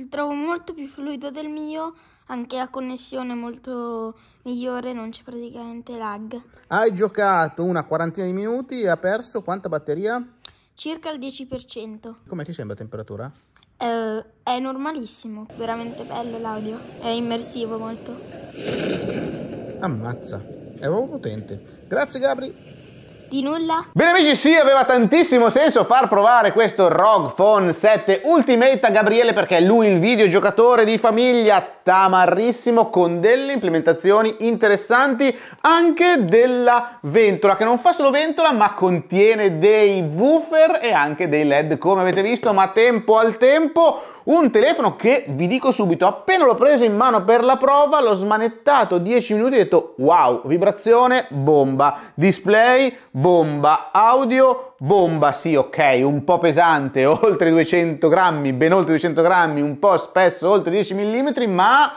Il trovo molto più fluido del mio, anche la connessione è molto migliore, non c'è praticamente lag. Hai giocato una quarantina di minuti e ha perso quanta batteria? Circa il 10%. Come ti sembra la temperatura? Eh, è normalissimo, veramente bello l'audio, è immersivo molto. Ammazza, è proprio potente. Grazie Gabri! di nulla? Bene amici, sì, aveva tantissimo senso far provare questo ROG Phone 7 Ultimate a Gabriele perché è lui il videogiocatore di famiglia tamarrissimo con delle implementazioni interessanti anche della ventola che non fa solo ventola ma contiene dei woofer e anche dei led come avete visto ma tempo al tempo un telefono che, vi dico subito, appena l'ho preso in mano per la prova, l'ho smanettato 10 minuti e ho detto wow, vibrazione, bomba, display, bomba, audio, bomba, sì ok, un po' pesante, oltre 200 grammi, ben oltre 200 grammi, un po' spesso, oltre 10 mm, ma...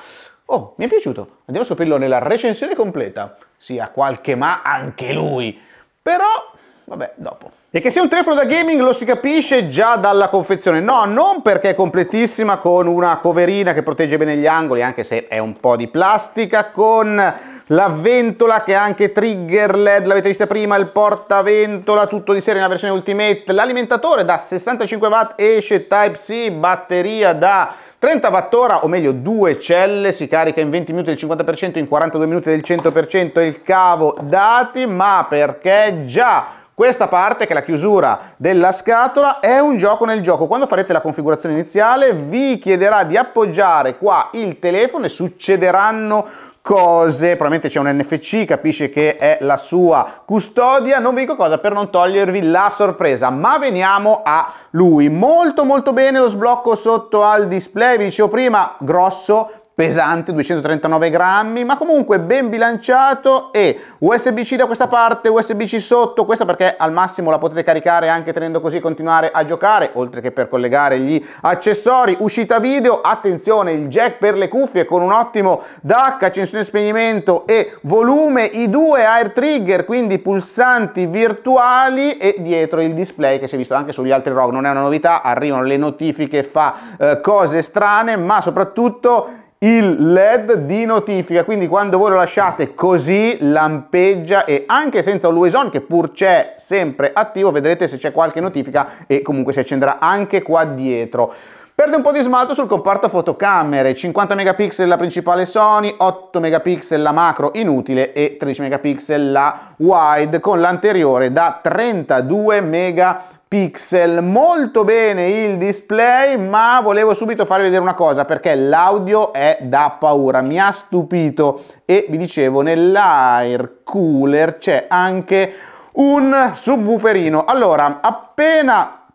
Oh, mi è piaciuto. Andiamo a scoprirlo nella recensione completa. Sì, ha qualche ma anche lui. Però, vabbè, dopo. E che sia un telefono da gaming lo si capisce già dalla confezione, no, non perché è completissima con una coverina che protegge bene gli angoli, anche se è un po' di plastica, con la ventola che è anche trigger led, l'avete vista prima, il portaventola, tutto di serie nella versione Ultimate, l'alimentatore da 65 watt, esce Type-C, batteria da 30 wattora, o meglio due celle, si carica in 20 minuti del 50%, in 42 minuti del 100%, il cavo dati, ma perché già questa parte, che è la chiusura della scatola, è un gioco nel gioco. Quando farete la configurazione iniziale vi chiederà di appoggiare qua il telefono e succederanno cose, probabilmente c'è un NFC, capisce che è la sua custodia, non vi dico cosa per non togliervi la sorpresa, ma veniamo a lui. Molto molto bene lo sblocco sotto al display, vi dicevo prima, grosso, pesante 239 grammi ma comunque ben bilanciato e USB-C da questa parte USB-C sotto questa perché al massimo la potete caricare anche tenendo così continuare a giocare oltre che per collegare gli accessori uscita video attenzione il jack per le cuffie con un ottimo DAC accensione spegnimento e volume i due air trigger quindi pulsanti virtuali e dietro il display che si è visto anche sugli altri ROG non è una novità arrivano le notifiche fa eh, cose strane ma soprattutto il led di notifica quindi quando voi lo lasciate così lampeggia e anche senza un always on che pur c'è sempre attivo vedrete se c'è qualche notifica e comunque si accenderà anche qua dietro Perde un po' di smalto sul comparto fotocamere, 50 megapixel la principale Sony, 8 megapixel la macro inutile e 13 megapixel la wide con l'anteriore da 32 megapixel pixel molto bene il display ma volevo subito farvi vedere una cosa perché l'audio è da paura mi ha stupito e vi dicevo nell'air cooler c'è anche un subwooferino allora appena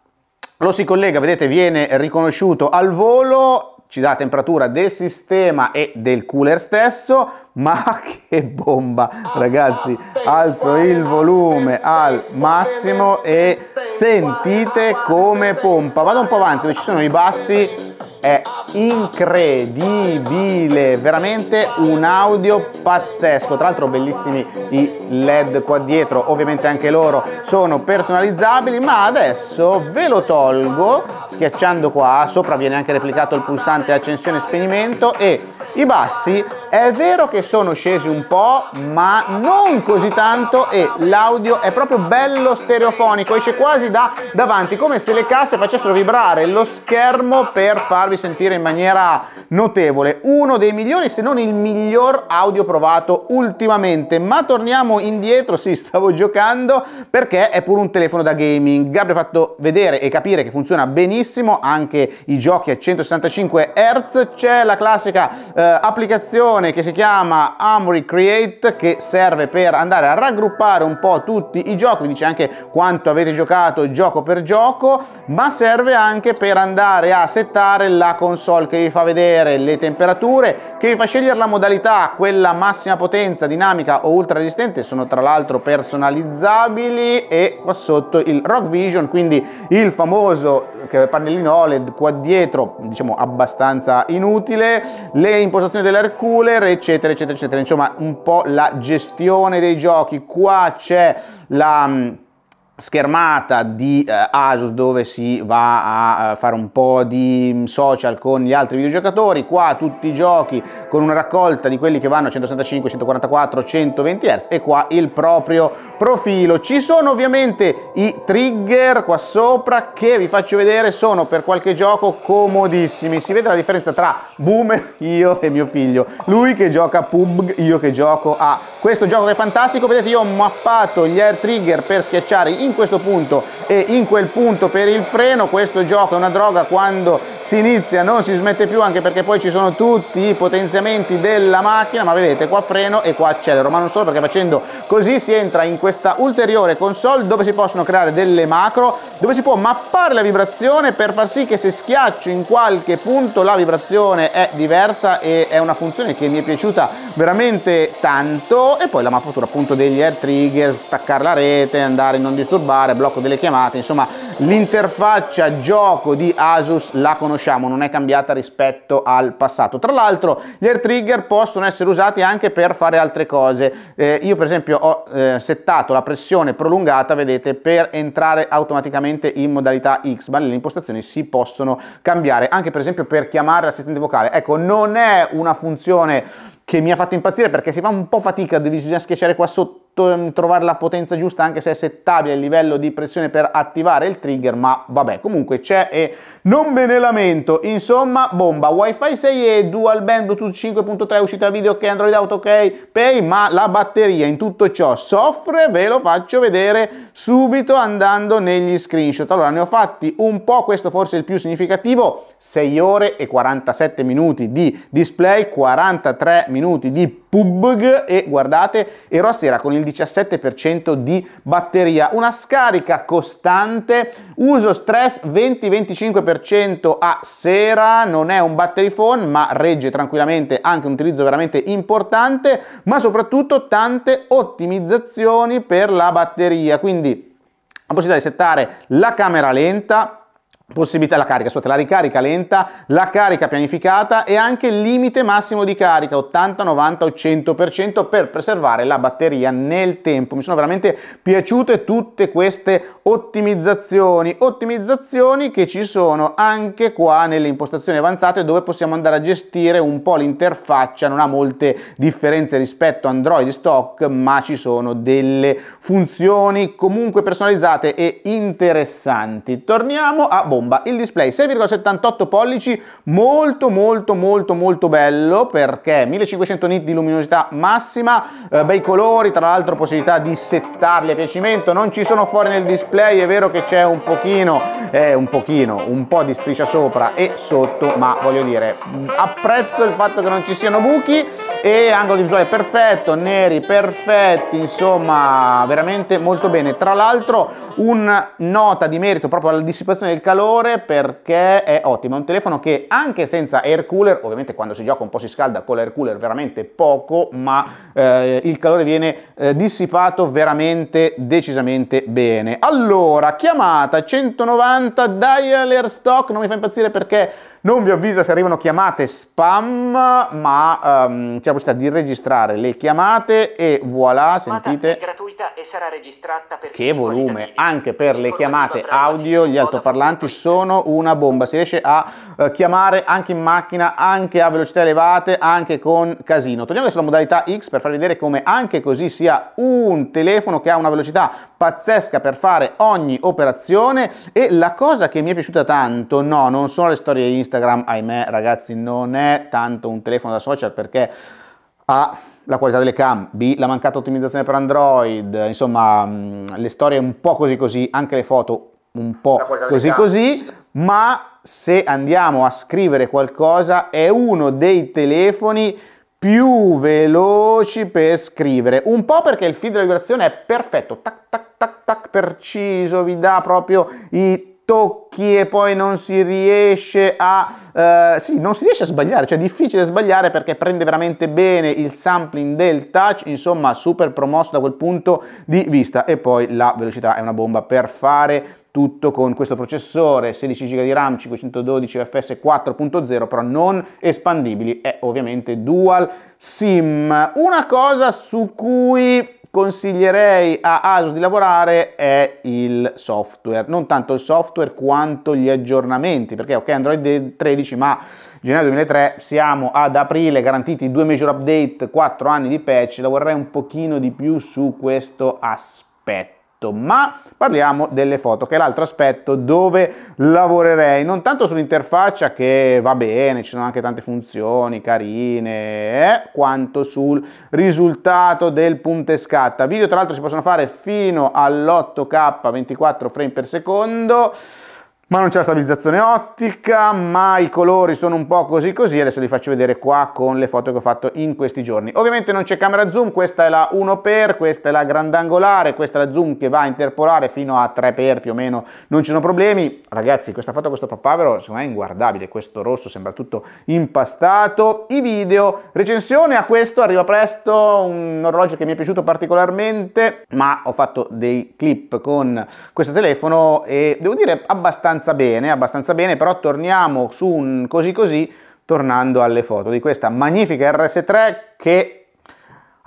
lo si collega vedete viene riconosciuto al volo ci dà la temperatura del sistema e del cooler stesso ma che bomba ah, ragazzi alzo il volume al massimo e sentite come pompa. Vado un po' avanti dove ci sono i bassi, è incredibile, veramente un audio pazzesco. Tra l'altro bellissimi i LED qua dietro, ovviamente anche loro sono personalizzabili, ma adesso ve lo tolgo schiacciando qua, sopra viene anche replicato il pulsante accensione e spegnimento e i bassi è vero che sono scesi un po', ma non così tanto e l'audio è proprio bello stereofonico, esce quasi da davanti, come se le casse facessero vibrare lo schermo per farvi sentire in maniera notevole. Uno dei migliori, se non il miglior audio provato ultimamente, ma torniamo indietro, sì, stavo giocando, perché è pure un telefono da gaming. Gabri ha fatto vedere e capire che funziona benissimo anche i giochi a 165 Hz, c'è la classica eh, applicazione funzione che si chiama Amory Create che serve per andare a raggruppare un po' tutti i giochi, vi dice anche quanto avete giocato gioco per gioco, ma serve anche per andare a settare la console che vi fa vedere le temperature, che vi fa scegliere la modalità, quella massima potenza, dinamica o ultra resistente, sono tra l'altro personalizzabili e qua sotto il Rock Vision, quindi il famoso eh, pannellino OLED qua dietro, diciamo abbastanza inutile, le impostazioni dell'Hercule controller eccetera eccetera eccetera insomma un po' la gestione dei giochi qua c'è la mm, schermata di eh, Asus dove si va a eh, fare un po' di mm, social con gli altri videogiocatori qua tutti i giochi con una raccolta di quelli che vanno a 165, 144, 120 Hz e qua il proprio profilo ci sono ovviamente i trigger qua sopra che vi faccio vedere sono per qualche gioco comodissimi si vede la differenza tra Boomer io e mio figlio lui che gioca a PUBG io che gioco a questo gioco che è fantastico vedete io ho mappato gli air trigger per schiacciare i in questo punto e in quel punto per il freno, questo gioco è una droga quando si inizia, non si smette più anche perché poi ci sono tutti i potenziamenti della macchina, ma vedete qua freno e qua accelero, ma non solo perché facendo così si entra in questa ulteriore console dove si possono creare delle macro, dove si può mappare la vibrazione per far sì che se schiaccio in qualche punto la vibrazione è diversa e è una funzione che mi è piaciuta veramente tanto e poi la mappatura appunto degli air trigger, staccare la rete, andare in non disturbare, blocco delle chiamate, insomma L'interfaccia gioco di Asus la conosciamo, non è cambiata rispetto al passato. Tra l'altro gli air trigger possono essere usati anche per fare altre cose. Eh, io per esempio ho eh, settato la pressione prolungata, vedete, per entrare automaticamente in modalità x ma Le impostazioni si possono cambiare, anche per esempio per chiamare l'assistente vocale. Ecco, non è una funzione che mi ha fatto impazzire perché si fa un po' fatica, bisogna schiacciare qua sotto Ehm, trovare la potenza giusta anche se è settabile il livello di pressione per attivare il trigger ma vabbè comunque c'è e non me ne lamento insomma bomba wifi 6 e dual band bluetooth 5.3 uscita video ok android auto ok pay ma la batteria in tutto ciò soffre ve lo faccio vedere subito andando negli screenshot allora ne ho fatti un po' questo forse è il più significativo 6 ore e 47 minuti di display 43 minuti di PUBG e guardate Eros era con il 17% di batteria, una scarica costante, uso stress 20-25% a sera, non è un battery phone ma regge tranquillamente anche un utilizzo veramente importante, ma soprattutto tante ottimizzazioni per la batteria, quindi la possibilità di settare la camera lenta, possibilità la carica, scusate, la ricarica lenta, la carica pianificata e anche il limite massimo di carica 80, 90 o 100% per preservare la batteria nel tempo. Mi sono veramente piaciute tutte queste ottimizzazioni, ottimizzazioni che ci sono anche qua nelle impostazioni avanzate dove possiamo andare a gestire un po' l'interfaccia, non ha molte differenze rispetto a Android stock, ma ci sono delle funzioni comunque personalizzate e interessanti. Torniamo a boh, bomba. Il display 6,78 pollici, molto molto molto molto bello perché 1500 nit di luminosità massima, eh, bei colori, tra l'altro possibilità di settarli a piacimento, non ci sono fuori nel display, è vero che c'è un pochino è un pochino, un po' di striscia sopra e sotto, ma voglio dire, apprezzo il fatto che non ci siano buchi e angolo di visuale perfetto, neri perfetti, insomma, veramente molto bene. Tra l'altro una nota di merito proprio alla dissipazione del calore perché è ottimo, è un telefono che anche senza air cooler, ovviamente quando si gioca un po' si scalda con l'air cooler veramente poco, ma eh, il calore viene eh, dissipato veramente decisamente bene. Allora, chiamata 190 80 dialer stock, non mi fa impazzire perché non vi avviso se arrivano chiamate spam, ma um, c'è la possibilità di registrare le chiamate e voilà, sentite. Che volume, anche per le chiamate audio gli altoparlanti sono una bomba, si riesce a eh, chiamare anche in macchina, anche a velocità elevate, anche con casino. Torniamo adesso alla modalità X per farvi vedere come anche così sia un telefono che ha una velocità pazzesca per fare ogni operazione e la cosa che mi è piaciuta tanto, no, non sono le storie Instagram, Instagram, ahimè ragazzi, non è tanto un telefono da social perché ha la qualità delle cam, B la mancata ottimizzazione per Android, insomma mm, le storie un po' così così, anche le foto un po' così così, ma se andiamo a scrivere qualcosa è uno dei telefoni più veloci per scrivere, un po' perché il feed della vibrazione è perfetto, tac tac tac tac preciso, vi dà proprio i tocchi e poi non si riesce a eh, sì, non si riesce a sbagliare, cioè è difficile sbagliare perché prende veramente bene il sampling del touch, insomma super promosso da quel punto di vista e poi la velocità è una bomba per fare tutto con questo processore 16 GB di RAM 512 UFS 4.0 però non espandibili è ovviamente dual SIM una cosa su cui consiglierei a ASUS di lavorare è il software, non tanto il software quanto gli aggiornamenti, perché ok Android 13 ma gennaio 2003 siamo ad aprile, garantiti due major update, quattro anni di patch, lavorerei un pochino di più su questo aspetto fatto, ma parliamo delle foto, che è l'altro aspetto dove lavorerei, non tanto sull'interfaccia che va bene, ci sono anche tante funzioni carine, eh, quanto sul risultato del punto e scatta. Video tra l'altro si possono fare fino all'8K 24 frame per secondo ma non c'è la stabilizzazione ottica, ma i colori sono un po' così così, adesso li faccio vedere qua con le foto che ho fatto in questi giorni. Ovviamente non c'è camera zoom, questa è la 1x, questa è la grandangolare, questa è la zoom che va a interpolare fino a 3x più o meno, non ci sono problemi. Ragazzi, questa foto, questo papavero, secondo me è inguardabile, questo rosso sembra tutto impastato. I video, recensione a questo, arriva presto, un orologio che mi è piaciuto particolarmente, ma ho fatto dei clip con questo telefono e devo dire abbastanza abbastanza bene, abbastanza bene, però torniamo su un così così tornando alle foto di questa magnifica RS3 che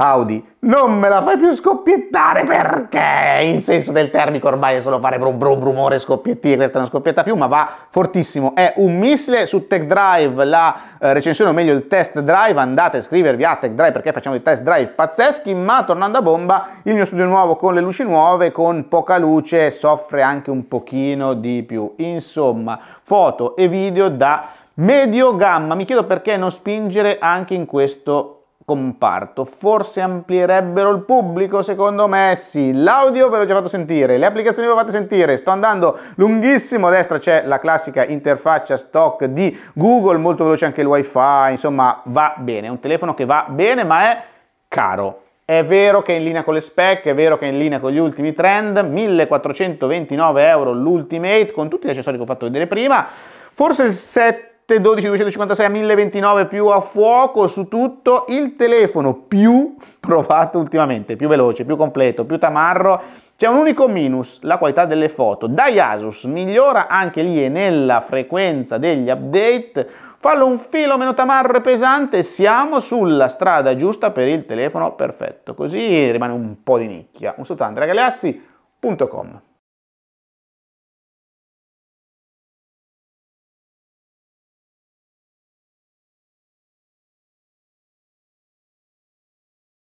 Audi, non me la fai più scoppiettare perché in senso del termico ormai è solo fare brum brum brumore scoppiettine, questa non scoppietta più, ma va fortissimo, è un missile su Tech Drive, la eh, recensione o meglio il test drive, andate a scrivervi a Tech Drive perché facciamo dei test drive pazzeschi, ma tornando a bomba, il mio studio nuovo con le luci nuove, con poca luce, soffre anche un pochino di più, insomma, foto e video da medio gamma, mi chiedo perché non spingere anche in questo comparto. Forse amplierebbero il pubblico, secondo me sì. L'audio ve l'ho già fatto sentire, le applicazioni ve lo fate sentire, sto andando lunghissimo. A destra c'è la classica interfaccia stock di Google, molto veloce anche il wifi, insomma va bene. È un telefono che va bene ma è caro. È vero che è in linea con le spec, è vero che è in linea con gli ultimi trend, 1429 euro l'Ultimate con tutti gli accessori che ho fatto vedere prima, forse il set 12, 256 a 1029 più a fuoco su tutto il telefono più provato ultimamente, più veloce, più completo, più tamarro. C'è un unico minus, la qualità delle foto. Dai Asus migliora anche lì e nella frequenza degli update. Fallo un filo meno tamarro e pesante, siamo sulla strada giusta per il telefono perfetto. Così rimane un po' di nicchia. Un saluto ragazzi.com